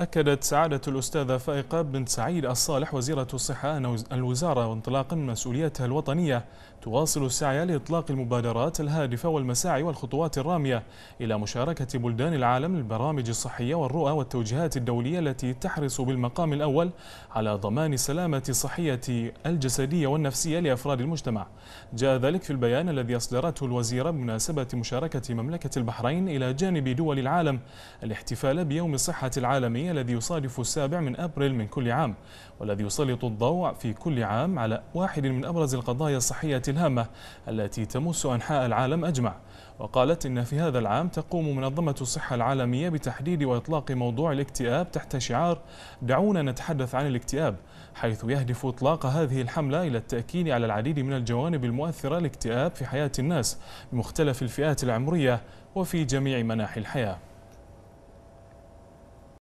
أكدت سعادة الأستاذة فائقة بنت سعيد الصالح وزيرة الصحة أن الوزارة وانطلاقا من مسؤوليتها الوطنية تواصل السعي لإطلاق المبادرات الهادفة والمساعي والخطوات الرامية إلى مشاركة بلدان العالم للبرامج الصحية والرؤى والتوجيهات الدولية التي تحرص بالمقام الأول على ضمان السلامة الصحية الجسدية والنفسية لأفراد المجتمع جاء ذلك في البيان الذي أصدرته الوزيرة بمناسبة مشاركة مملكة البحرين إلى جانب دول العالم الاحتفال بيوم الصحة العالمي الوطني الذي يصادف السابع من أبريل من كل عام والذي يسلط الضوء في كل عام على واحد من أبرز القضايا الصحية الهامة التي تمس أنحاء العالم أجمع وقالت إن في هذا العام تقوم منظمة الصحة العالمية بتحديد وإطلاق موضوع الاكتئاب تحت شعار دعونا نتحدث عن الاكتئاب حيث يهدف إطلاق هذه الحملة إلى التأكيد على العديد من الجوانب المؤثرة للاكتئاب في حياة الناس بمختلف الفئات العمرية وفي جميع مناحي الحياة